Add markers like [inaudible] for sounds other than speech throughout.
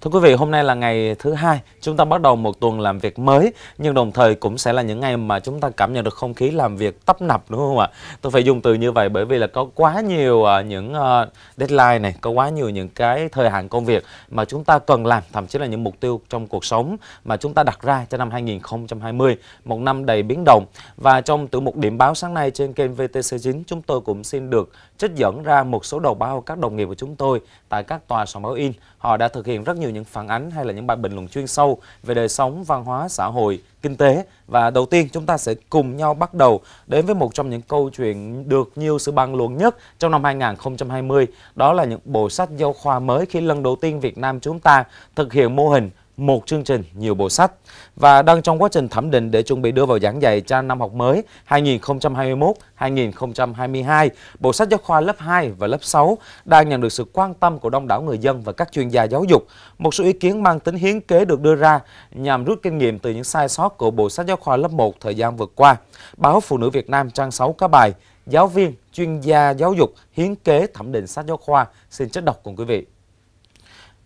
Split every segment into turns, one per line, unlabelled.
Thưa quý vị, hôm nay là ngày thứ hai, chúng ta bắt đầu một tuần làm việc mới, nhưng đồng thời cũng sẽ là những ngày mà chúng ta cảm nhận được không khí làm việc tấp nập đúng không ạ? Tôi phải dùng từ như vậy bởi vì là có quá nhiều à, những ờ, deadline này, có quá nhiều những cái thời hạn công việc mà chúng ta cần làm, thậm chí là những mục tiêu trong cuộc sống mà chúng ta đặt ra cho năm 2020, một năm đầy biến động. Và trong tiểu mục điểm báo sáng nay trên kênh VTC9, chúng tôi cũng xin được trích dẫn ra một số đầu báo các đồng nghiệp của chúng tôi tại các tòa soạn báo in họ đã thực hiện rất nhiều những phản ánh hay là những bài bình luận chuyên sâu về đời sống, văn hóa, xã hội, kinh tế. Và đầu tiên chúng ta sẽ cùng nhau bắt đầu đến với một trong những câu chuyện được nhiều sự bàn luận nhất trong năm 2020. Đó là những bộ sách giáo khoa mới khi lần đầu tiên Việt Nam chúng ta thực hiện mô hình một chương trình, nhiều bộ sách và đang trong quá trình thẩm định để chuẩn bị đưa vào giảng dạy cho năm học mới 2021-2022. Bộ sách giáo khoa lớp 2 và lớp 6 đang nhận được sự quan tâm của đông đảo người dân và các chuyên gia giáo dục. Một số ý kiến mang tính hiến kế được đưa ra nhằm rút kinh nghiệm từ những sai sót của bộ sách giáo khoa lớp 1 thời gian vừa qua. Báo Phụ nữ Việt Nam trang 6 có bài Giáo viên, chuyên gia giáo dục, hiến kế thẩm định sách giáo khoa. Xin chất đọc cùng quý vị.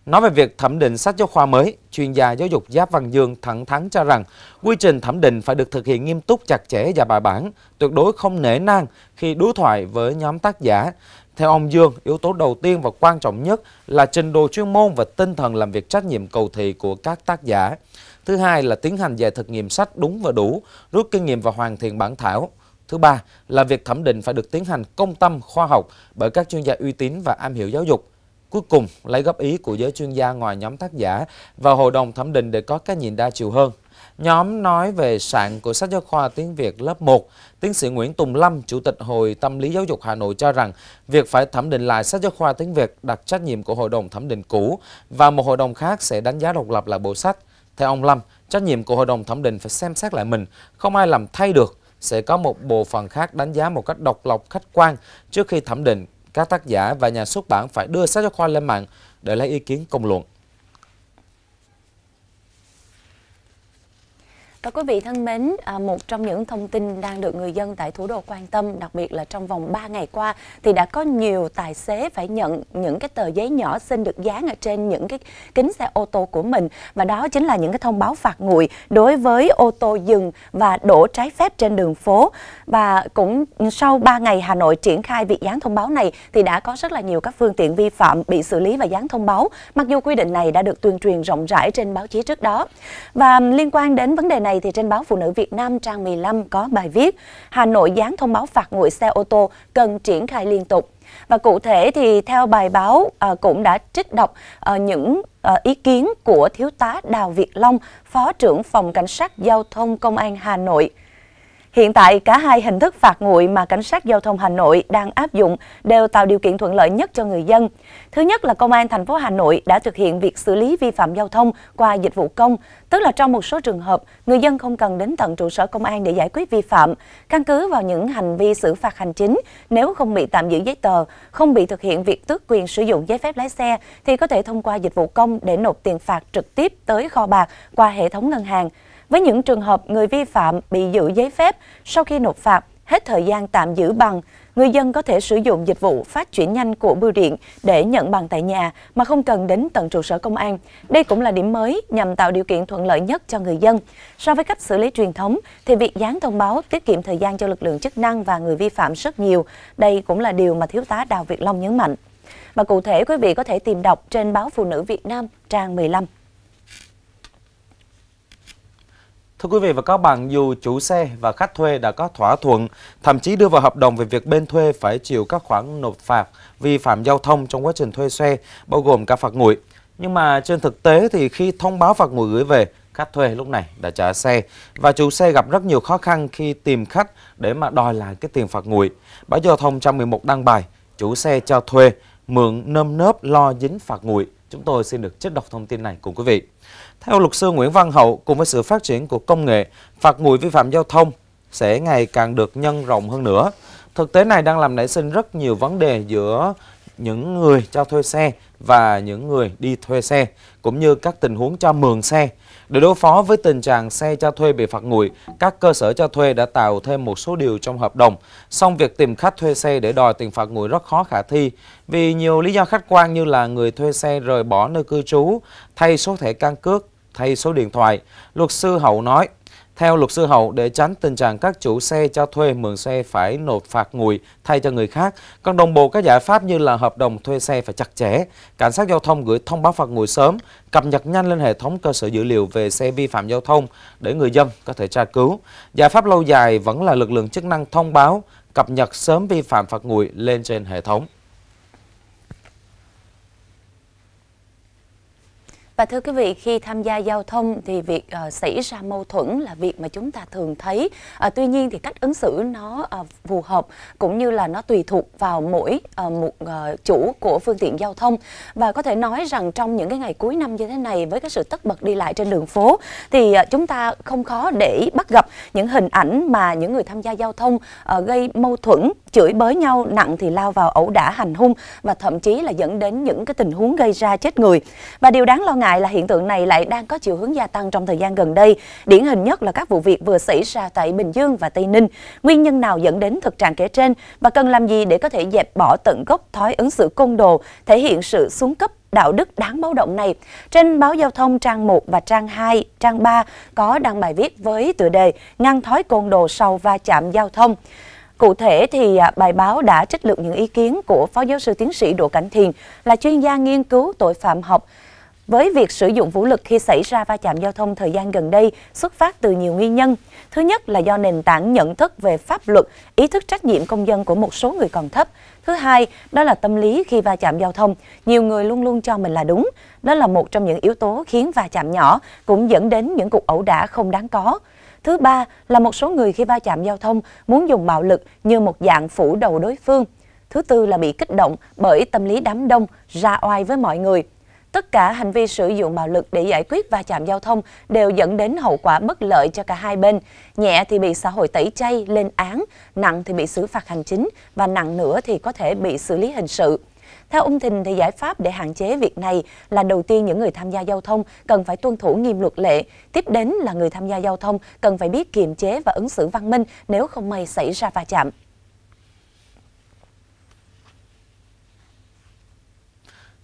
Nói về việc thẩm định sách giáo khoa mới, chuyên gia giáo dục Giáp Văn Dương thẳng thắn cho rằng quy trình thẩm định phải được thực hiện nghiêm túc chặt chẽ và bài bản, tuyệt đối không nể nang khi đối thoại với nhóm tác giả. Theo ông Dương, yếu tố đầu tiên và quan trọng nhất là trình độ chuyên môn và tinh thần làm việc trách nhiệm cầu thị của các tác giả. Thứ hai là tiến hành dạy thực nghiệm sách đúng và đủ, rút kinh nghiệm và hoàn thiện bản thảo. Thứ ba là việc thẩm định phải được tiến hành công tâm, khoa học bởi các chuyên gia uy tín và am hiểu giáo dục. Cuối cùng, lấy góp ý của giới chuyên gia ngoài nhóm tác giả và hội đồng thẩm định để có cái nhìn đa chiều hơn. Nhóm nói về sạn của sách giáo khoa tiếng Việt lớp 1, tiến sĩ Nguyễn Tùng Lâm, Chủ tịch Hội Tâm lý Giáo dục Hà Nội cho rằng việc phải thẩm định lại sách giáo khoa tiếng Việt đặt trách nhiệm của hội đồng thẩm định cũ và một hội đồng khác sẽ đánh giá độc lập là bộ sách. Theo ông Lâm, trách nhiệm của hội đồng thẩm định phải xem xét lại mình, không ai làm thay được sẽ có một bộ phận khác đánh giá một cách độc lập khách quan trước khi thẩm định các tác giả và nhà xuất bản phải đưa sách giáo khoa lên mạng để lấy ý kiến công luận.
Và quý vị thân mến, à, một trong những thông tin đang được người dân tại thủ đô quan tâm, đặc biệt là trong vòng 3 ngày qua thì đã có nhiều tài xế phải nhận những cái tờ giấy nhỏ xin được dán ở trên những cái kính xe ô tô của mình và đó chính là những cái thông báo phạt nguội đối với ô tô dừng và đổ trái phép trên đường phố. Và cũng sau 3 ngày Hà Nội triển khai việc dán thông báo này thì đã có rất là nhiều các phương tiện vi phạm bị xử lý và dán thông báo. Mặc dù quy định này đã được tuyên truyền rộng rãi trên báo chí trước đó. Và liên quan đến vấn đề này này thì trên báo Phụ nữ Việt Nam trang 15 có bài viết Hà Nội dán thông báo phạt nguội xe ô tô cần triển khai liên tục. Và cụ thể thì theo bài báo à, cũng đã trích đọc à, những à, ý kiến của Thiếu tá Đào Việt Long, Phó trưởng Phòng Cảnh sát Giao thông Công an Hà Nội. Hiện tại, cả hai hình thức phạt nguội mà Cảnh sát Giao thông Hà Nội đang áp dụng đều tạo điều kiện thuận lợi nhất cho người dân. Thứ nhất là Công an thành phố Hà Nội đã thực hiện việc xử lý vi phạm giao thông qua dịch vụ công, tức là trong một số trường hợp, người dân không cần đến tận trụ sở công an để giải quyết vi phạm, căn cứ vào những hành vi xử phạt hành chính, nếu không bị tạm giữ giấy tờ, không bị thực hiện việc tước quyền sử dụng giấy phép lái xe thì có thể thông qua dịch vụ công để nộp tiền phạt trực tiếp tới kho bạc qua hệ thống ngân hàng với những trường hợp người vi phạm bị giữ giấy phép sau khi nộp phạt hết thời gian tạm giữ bằng, người dân có thể sử dụng dịch vụ phát chuyển nhanh của bưu điện để nhận bằng tại nhà mà không cần đến tận trụ sở công an. Đây cũng là điểm mới nhằm tạo điều kiện thuận lợi nhất cho người dân. So với cách xử lý truyền thống thì việc dán thông báo tiết kiệm thời gian cho lực lượng chức năng và người vi phạm rất nhiều. Đây cũng là điều mà thiếu tá Đào Việt Long nhấn mạnh. Và cụ thể quý vị có thể tìm đọc trên báo Phụ nữ Việt Nam trang 15.
Thưa quý vị và các bạn, dù chủ xe và khách thuê đã có thỏa thuận, thậm chí đưa vào hợp đồng về việc bên thuê phải chịu các khoản nộp phạt vi phạm giao thông trong quá trình thuê xe, bao gồm cả phạt nguội. Nhưng mà trên thực tế thì khi thông báo phạt nguội gửi về, khách thuê lúc này đã trả xe và chủ xe gặp rất nhiều khó khăn khi tìm khách để mà đòi lại cái tiền phạt nguội. Báo Giao thông 111 đăng bài, chủ xe cho thuê, mượn nơm nớp lo dính phạt nguội. Chúng tôi xin được trích đọc thông tin này cùng quý vị. Theo luật sư Nguyễn Văn Hậu, cùng với sự phát triển của công nghệ, phạt nguội vi phạm giao thông sẽ ngày càng được nhân rộng hơn nữa. Thực tế này đang làm nảy sinh rất nhiều vấn đề giữa những người cho thuê xe và những người đi thuê xe, cũng như các tình huống cho mượn xe. Để đối phó với tình trạng xe cho thuê bị phạt nguội, các cơ sở cho thuê đã tạo thêm một số điều trong hợp đồng. Song việc tìm khách thuê xe để đòi tiền phạt nguội rất khó khả thi vì nhiều lý do khách quan như là người thuê xe rời bỏ nơi cư trú, thay số thẻ căn cước, thay số điện thoại. Luật sư Hậu nói, theo luật sư Hậu, để tránh tình trạng các chủ xe cho thuê mượn xe phải nộp phạt nguội thay cho người khác, cần đồng bộ các giải pháp như là hợp đồng thuê xe phải chặt chẽ, cảnh sát giao thông gửi thông báo phạt nguội sớm, cập nhật nhanh lên hệ thống cơ sở dữ liệu về xe vi phạm giao thông để người dân có thể tra cứu. Giải pháp lâu dài vẫn là lực lượng chức năng thông báo, cập nhật sớm vi phạm phạt nguội lên trên hệ thống.
Và thưa quý vị, khi tham gia giao thông thì việc uh, xảy ra mâu thuẫn là việc mà chúng ta thường thấy. Uh, tuy nhiên thì cách ứng xử nó uh, phù hợp cũng như là nó tùy thuộc vào mỗi uh, một uh, chủ của phương tiện giao thông. Và có thể nói rằng trong những cái ngày cuối năm như thế này với cái sự tất bật đi lại trên đường phố thì uh, chúng ta không khó để bắt gặp những hình ảnh mà những người tham gia giao thông uh, gây mâu thuẫn, chửi bới nhau, nặng thì lao vào ẩu đả hành hung và thậm chí là dẫn đến những cái tình huống gây ra chết người. Và điều đáng lo ngại ngại là hiện tượng này lại đang có chiều hướng gia tăng trong thời gian gần đây. Điển hình nhất là các vụ việc vừa xảy ra tại Bình Dương và Tây Ninh. Nguyên nhân nào dẫn đến thực trạng kể trên và cần làm gì để có thể dẹp bỏ tận gốc thói ứng xử côn đồ, thể hiện sự xuống cấp đạo đức đáng báo động này. Trên báo Giao thông trang 1 và trang 2, trang 3 có đăng bài viết với tựa đề Ngăn thói côn đồ sau va chạm giao thông. Cụ thể thì à, bài báo đã trích lược những ý kiến của Phó Giáo sư Tiến sĩ Đỗ Cảnh Thiền là chuyên gia nghiên cứu tội phạm học với việc sử dụng vũ lực khi xảy ra va chạm giao thông thời gian gần đây xuất phát từ nhiều nguyên nhân. Thứ nhất là do nền tảng nhận thức về pháp luật, ý thức trách nhiệm công dân của một số người còn thấp. Thứ hai, đó là tâm lý khi va chạm giao thông, nhiều người luôn luôn cho mình là đúng. Đó là một trong những yếu tố khiến va chạm nhỏ cũng dẫn đến những cuộc ẩu đả không đáng có. Thứ ba là một số người khi va chạm giao thông muốn dùng bạo lực như một dạng phủ đầu đối phương. Thứ tư là bị kích động bởi tâm lý đám đông, ra oai với mọi người – Tất cả hành vi sử dụng bạo lực để giải quyết va chạm giao thông đều dẫn đến hậu quả bất lợi cho cả hai bên. Nhẹ thì bị xã hội tẩy chay lên án, nặng thì bị xử phạt hành chính và nặng nữa thì có thể bị xử lý hình sự. Theo ông Thình thì giải pháp để hạn chế việc này là đầu tiên những người tham gia giao thông cần phải tuân thủ nghiêm luật lệ, tiếp đến là người tham gia giao thông cần phải biết kiềm chế và ứng xử văn minh nếu không may xảy ra va chạm.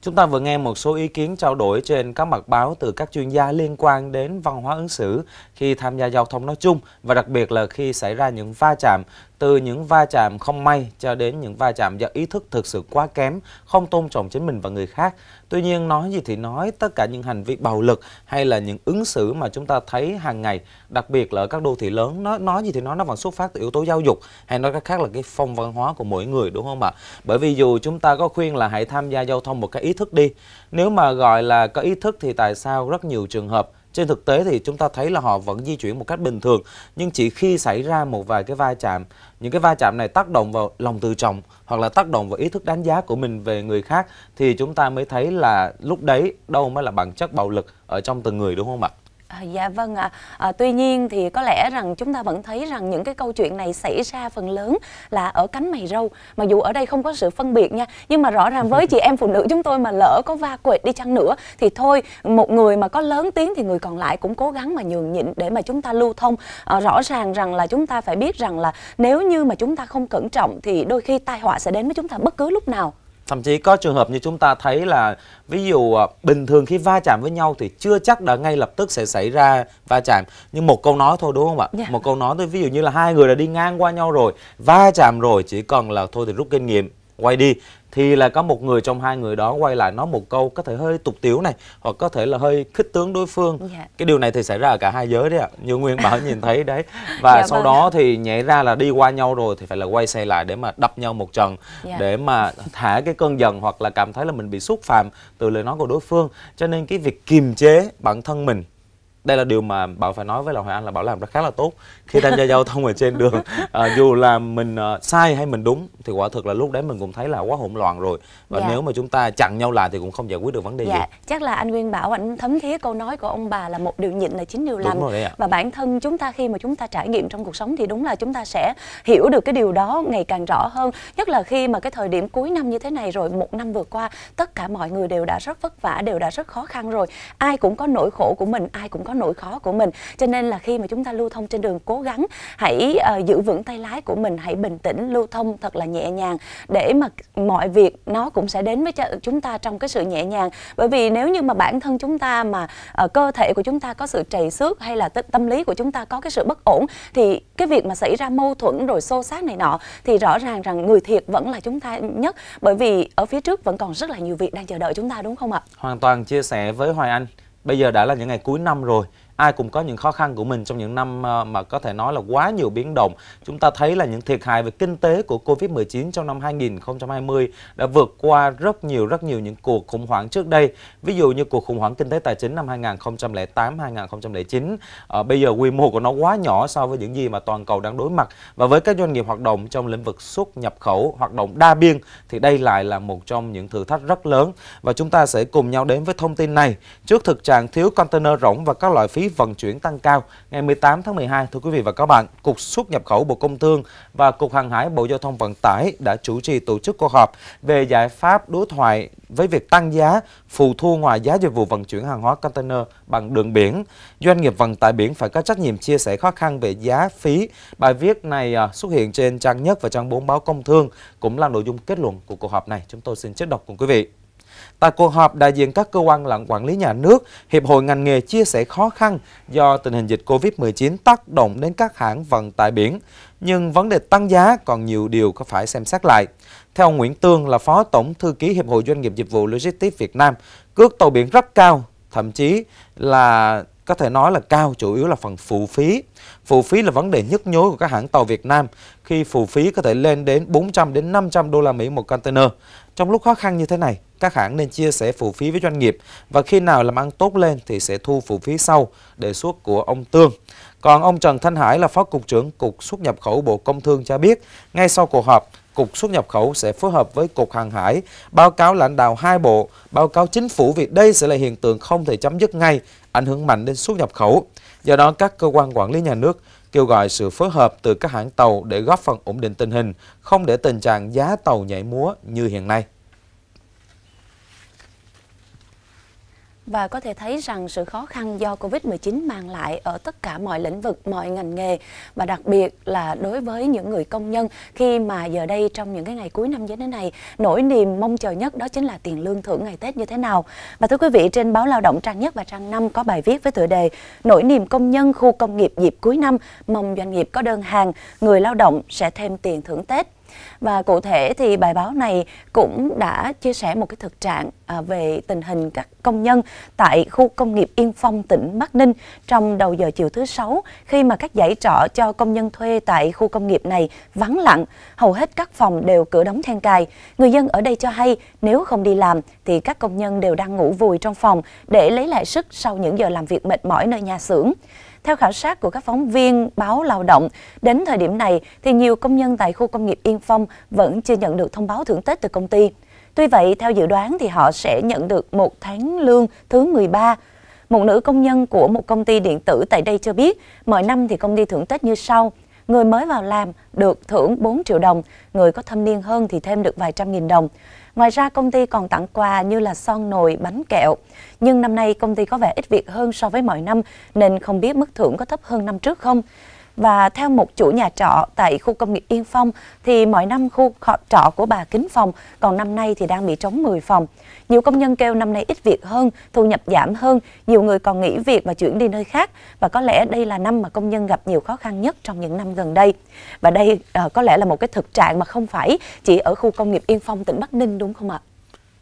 Chúng ta vừa nghe một số ý kiến trao đổi trên các mặt báo từ các chuyên gia liên quan đến văn hóa ứng xử khi tham gia giao thông nói chung và đặc biệt là khi xảy ra những va chạm từ những va chạm không may cho đến những va chạm do ý thức thực sự quá kém, không tôn trọng chính mình và người khác. Tuy nhiên nói gì thì nói, tất cả những hành vi bạo lực hay là những ứng xử mà chúng ta thấy hàng ngày, đặc biệt là ở các đô thị lớn, nó nói gì thì nói nó vẫn xuất phát từ yếu tố giáo dục hay nói cách khác là cái phong văn hóa của mỗi người đúng không ạ? Bởi vì dù chúng ta có khuyên là hãy tham gia giao thông một cái ý thức đi, nếu mà gọi là có ý thức thì tại sao rất nhiều trường hợp trên thực tế thì chúng ta thấy là họ vẫn di chuyển một cách bình thường nhưng chỉ khi xảy ra một vài cái va chạm, những cái va chạm này tác động vào lòng tự trọng hoặc là tác động vào ý thức đánh giá của mình về người khác thì chúng ta mới thấy là lúc đấy đâu mới là bản chất bạo lực ở trong từng người đúng không ạ?
À, dạ vâng ạ. À, tuy nhiên thì có lẽ rằng chúng ta vẫn thấy rằng những cái câu chuyện này xảy ra phần lớn là ở cánh mày râu. Mặc dù ở đây không có sự phân biệt nha, nhưng mà rõ ràng với chị em phụ nữ chúng tôi mà lỡ có va quệt đi chăng nữa thì thôi, một người mà có lớn tiếng thì người còn lại cũng cố gắng mà nhường nhịn để mà chúng ta lưu thông. À, rõ ràng rằng là chúng ta phải biết rằng là nếu như mà chúng ta không cẩn trọng thì đôi khi tai họa sẽ đến với chúng ta bất cứ lúc nào
thậm chí có trường hợp như chúng ta thấy là ví dụ à, bình thường khi va chạm với nhau thì chưa chắc đã ngay lập tức sẽ xảy ra va chạm nhưng một câu nói thôi đúng không ạ yeah. Dạ. một câu nói thôi ví dụ như là hai người đã đi ngang qua nhau rồi va chạm rồi chỉ cần là thôi thì rút kinh nghiệm quay đi thì là có một người trong hai người đó quay lại nói một câu có thể hơi tục tiếu này hoặc có thể là hơi khích tướng đối phương dạ. cái điều này thì xảy ra ở cả hai giới đấy ạ như nguyên bảo nhìn thấy [laughs] đấy dạ và dạ, sau vâng. đó thì nhảy ra là đi qua nhau rồi thì phải là quay xe lại để mà đập nhau một trận dạ. để mà thả cái cơn giận hoặc là cảm thấy là mình bị xúc phạm từ lời nói của đối phương cho nên cái việc kiềm chế bản thân mình đây là điều mà bảo phải nói với là Hoàng Anh là bảo làm rất khá là tốt khi tham gia giao thông ở trên đường [laughs] à, dù là mình à, sai hay mình đúng thì quả thực là lúc đấy mình cũng thấy là quá hỗn loạn rồi và dạ. nếu mà chúng ta chặn nhau lại thì cũng không giải quyết được vấn đề dạ. gì
chắc là anh Nguyên Bảo anh thấm thía câu nói của ông bà là một điều nhịn là chính điều làm và bản thân chúng ta khi mà chúng ta trải nghiệm trong cuộc sống thì đúng là chúng ta sẽ hiểu được cái điều đó ngày càng rõ hơn nhất là khi mà cái thời điểm cuối năm như thế này rồi một năm vừa qua tất cả mọi người đều đã rất vất vả đều đã rất khó khăn rồi ai cũng có nỗi khổ của mình ai cũng có có nỗi khó của mình cho nên là khi mà chúng ta lưu thông trên đường cố gắng hãy uh, giữ vững tay lái của mình hãy bình tĩnh lưu thông thật là nhẹ nhàng để mà mọi việc nó cũng sẽ đến với chúng ta trong cái sự nhẹ nhàng bởi vì nếu như mà bản thân chúng ta mà uh, cơ thể của chúng ta có sự trầy xước hay là tâm lý của chúng ta có cái sự bất ổn thì cái việc mà xảy ra mâu thuẫn rồi xô xát này nọ thì rõ ràng rằng người thiệt vẫn là chúng ta nhất bởi vì ở phía trước vẫn còn rất là nhiều việc đang chờ đợi chúng ta đúng không ạ?
Hoàn toàn chia sẻ với Hoài Anh bây giờ đã là những ngày cuối năm rồi ai cũng có những khó khăn của mình trong những năm ờ, mà có thể nói là quá nhiều biến động. Chúng ta thấy là những thiệt hại về kinh tế của Covid-19 trong năm 2020 đã vượt qua rất nhiều rất nhiều những cuộc khủng hoảng trước đây. Ví dụ như cuộc khủng hoảng kinh tế tài chính năm 2008 2009. À, bây giờ quy mô của nó quá nhỏ so với những gì mà toàn cầu đang đối mặt và với các doanh nghiệp hoạt động trong lĩnh vực xuất nhập khẩu, hoạt động đa biên thì đây lại là một trong những thử thách rất lớn và chúng ta sẽ cùng nhau đến với thông tin này. Trước thực trạng thiếu container rỗng và các loại phí vận chuyển tăng cao. Ngày 18 tháng 12, thưa quý vị và các bạn, Cục xuất nhập khẩu Bộ Công Thương và Cục Hàng hải Bộ Giao thông Vận tải đã chủ trì tổ chức cuộc họp về giải pháp đối thoại với việc tăng giá phụ thu ngoài giá dịch vụ vận chuyển hàng hóa container bằng đường biển. Doanh nghiệp vận tải biển phải có trách nhiệm chia sẻ khó khăn về giá phí. Bài viết này à, xuất hiện trên trang nhất và trang 4 báo Công Thương cũng là nội dung kết luận của cuộc họp này. Chúng tôi xin trích đọc cùng quý vị. Tại cuộc họp, đại diện các cơ quan lẫn quản lý nhà nước, hiệp hội ngành nghề chia sẻ khó khăn do tình hình dịch Covid-19 tác động đến các hãng vận tải biển, nhưng vấn đề tăng giá còn nhiều điều có phải xem xét lại. Theo ông Nguyễn Tương là Phó Tổng Thư ký Hiệp hội Doanh nghiệp Dịch vụ Logistics Việt Nam, cước tàu biển rất cao, thậm chí là có thể nói là cao chủ yếu là phần phụ phí. Phụ phí là vấn đề nhức nhối của các hãng tàu Việt Nam khi phụ phí có thể lên đến 400 đến 500 đô la Mỹ một container. Trong lúc khó khăn như thế này, các hãng nên chia sẻ phụ phí với doanh nghiệp và khi nào làm ăn tốt lên thì sẽ thu phụ phí sau, đề xuất của ông Tương. Còn ông Trần Thanh Hải là Phó Cục trưởng Cục xuất nhập khẩu Bộ Công Thương cho biết, ngay sau cuộc họp, Cục xuất nhập khẩu sẽ phối hợp với Cục Hàng hải, báo cáo lãnh đạo hai bộ, báo cáo chính phủ việc đây sẽ là hiện tượng không thể chấm dứt ngay ảnh hưởng mạnh đến xuất nhập khẩu. Do đó, các cơ quan quản lý nhà nước kêu gọi sự phối hợp từ các hãng tàu để góp phần ổn định tình hình, không để tình trạng giá tàu nhảy múa như hiện nay.
Và có thể thấy rằng sự khó khăn do Covid-19 mang lại ở tất cả mọi lĩnh vực, mọi ngành nghề và đặc biệt là đối với những người công nhân khi mà giờ đây trong những cái ngày cuối năm như thế này, nỗi niềm mong chờ nhất đó chính là tiền lương thưởng ngày Tết như thế nào. Và thưa quý vị, trên báo Lao động trang nhất và trang 5 có bài viết với tựa đề Nỗi niềm công nhân khu công nghiệp dịp cuối năm, mong doanh nghiệp có đơn hàng, người lao động sẽ thêm tiền thưởng Tết. Và cụ thể thì bài báo này cũng đã chia sẻ một cái thực trạng à, về tình hình các công nhân tại khu công nghiệp Yên Phong, tỉnh Bắc Ninh trong đầu giờ chiều thứ Sáu khi mà các giải trọ cho công nhân thuê tại khu công nghiệp này vắng lặng, hầu hết các phòng đều cửa đóng then cài. Người dân ở đây cho hay nếu không đi làm thì các công nhân đều đang ngủ vùi trong phòng để lấy lại sức sau những giờ làm việc mệt mỏi nơi nhà xưởng. Theo khảo sát của các phóng viên báo Lao động, đến thời điểm này thì nhiều công nhân tại khu công nghiệp Yên Phong vẫn chưa nhận được thông báo thưởng Tết từ công ty. Tuy vậy, theo dự đoán thì họ sẽ nhận được một tháng lương thứ 13. Một nữ công nhân của một công ty điện tử tại đây cho biết, mỗi năm thì công ty thưởng Tết như sau. Người mới vào làm được thưởng 4 triệu đồng, người có thâm niên hơn thì thêm được vài trăm nghìn đồng. Ngoài ra, công ty còn tặng quà như là son nồi, bánh kẹo. Nhưng năm nay, công ty có vẻ ít việc hơn so với mọi năm, nên không biết mức thưởng có thấp hơn năm trước không. Và theo một chủ nhà trọ tại khu công nghiệp Yên Phong thì mỗi năm khu trọ của bà kín phòng, còn năm nay thì đang bị trống 10 phòng. Nhiều công nhân kêu năm nay ít việc hơn, thu nhập giảm hơn, nhiều người còn nghỉ việc và chuyển đi nơi khác và có lẽ đây là năm mà công nhân gặp nhiều khó khăn nhất trong những năm gần đây. Và đây à, có lẽ là một cái thực trạng mà không phải chỉ ở khu công nghiệp Yên Phong tỉnh Bắc Ninh đúng không ạ?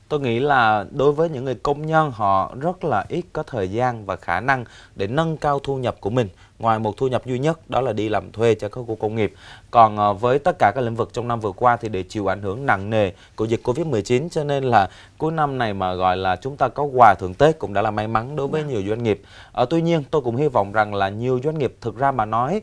Tôi nghĩ là đối với những người công nhân họ rất là ít có thời gian và khả năng để nâng cao thu nhập của mình ngoài một thu nhập duy nhất đó là đi làm thuê cho các khu công nghiệp. Còn ờ, với tất cả các lĩnh vực trong năm vừa qua thì để chịu ảnh hưởng nặng nề của dịch Covid-19 cho nên là cuối năm này mà gọi là chúng ta có quà thưởng Tết cũng đã là may mắn đối với dạ. nhiều doanh nghiệp. À, tuy nhiên tôi cũng hy vọng rằng là nhiều doanh nghiệp thực ra mà nói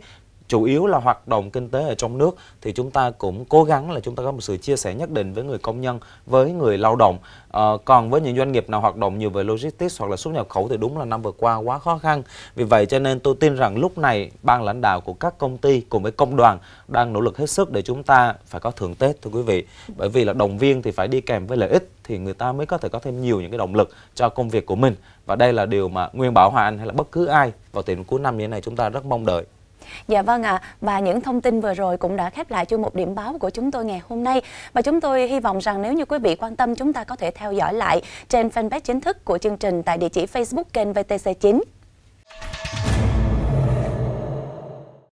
chủ yếu là hoạt động kinh tế ở trong nước thì chúng ta cũng cố gắng là chúng ta có một sự chia sẻ nhất định với người công nhân, với người lao động. À, còn với những doanh nghiệp nào hoạt động nhiều về logistics hoặc là xuất nhập khẩu thì đúng là năm vừa qua quá khó khăn. Vì vậy cho nên tôi tin rằng lúc này ban lãnh đạo của các công ty cùng với công đoàn đang nỗ lực hết sức để chúng ta phải có thưởng Tết thưa quý vị. Bởi vì là động viên thì phải đi kèm với lợi ích thì người ta mới có thể có thêm nhiều những cái động lực cho công việc của mình. Và đây là điều mà Nguyên Bảo Hòa Anh hay là bất cứ ai vào tiền cuối năm như thế này chúng ta rất mong đợi.
Dạ vâng ạ, à, và những thông tin vừa rồi cũng đã khép lại chuyên mục điểm báo của chúng tôi ngày hôm nay. Và chúng tôi hy vọng rằng nếu như quý vị quan tâm chúng ta có thể theo dõi lại trên fanpage chính thức của chương trình tại địa chỉ Facebook kênh VTC9.